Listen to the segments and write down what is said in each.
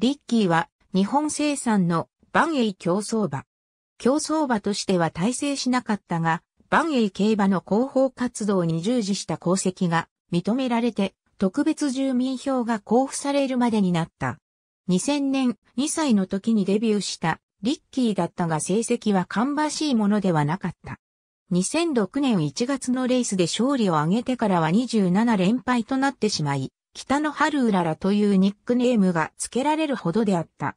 リッキーは日本生産のバンエイ競走馬。競走馬としては大成しなかったが、バンエイ競馬の広報活動に従事した功績が認められて特別住民票が交付されるまでになった。2000年2歳の時にデビューしたリッキーだったが成績は芳しいものではなかった。2006年1月のレースで勝利を挙げてからは27連敗となってしまい、北の春うららというニックネームが付けられるほどであった。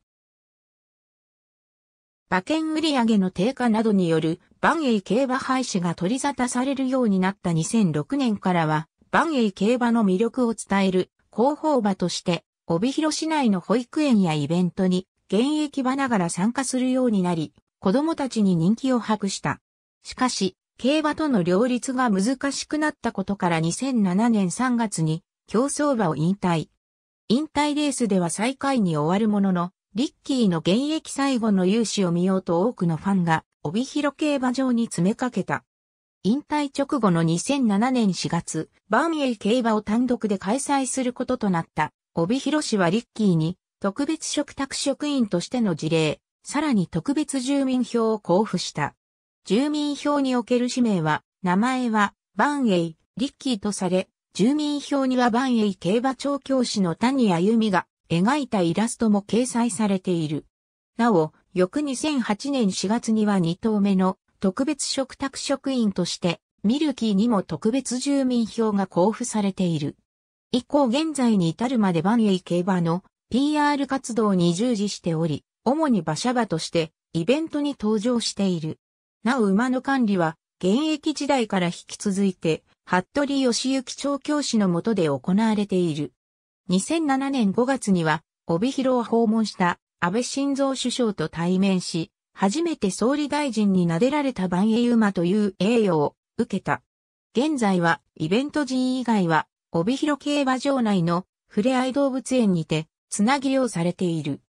馬券売上の低下などによる万栄競馬廃止が取り沙汰されるようになった2006年からは、万栄競馬の魅力を伝える広報馬として、帯広市内の保育園やイベントに現役馬ながら参加するようになり、子供たちに人気を博した。しかし、競馬との両立が難しくなったことから2007年3月に競走馬を引退。引退レースでは最下位に終わるものの、リッキーの現役最後の勇姿を見ようと多くのファンが帯広競馬場に詰めかけた。引退直後の2007年4月、バーミエイ競馬を単独で開催することとなった、帯広市はリッキーに特別嘱託職員としての事例、さらに特別住民票を交付した。住民票における氏名は、名前は、バーンエイ、リッキーとされ、住民票には万栄競馬調教師の谷歩美が描いたイラストも掲載されている。なお、翌2008年4月には2頭目の特別嘱託職員として、ミルキーにも特別住民票が交付されている。以降現在に至るまで万栄競馬の PR 活動に従事しており、主に馬車場としてイベントに登場している。なお馬の管理は現役時代から引き続いて服部義行調教師の下で行われている。2007年5月には、帯広を訪問した安倍晋三首相と対面し、初めて総理大臣に撫でられた万英馬という栄誉を受けた。現在はイベント陣以外は帯広競馬場内のふれあい動物園にてつなぎをされている。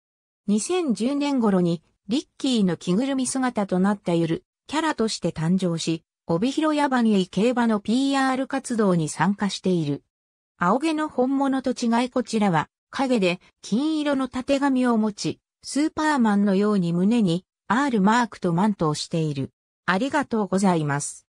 2010年頃にリッキーの着ぐるみ姿となった夜、キャラとして誕生し、帯広ヤバニエ競馬の PR 活動に参加している。青毛の本物と違いこちらは、影で金色の縦紙を持ち、スーパーマンのように胸に R マークとマントをしている。ありがとうございます。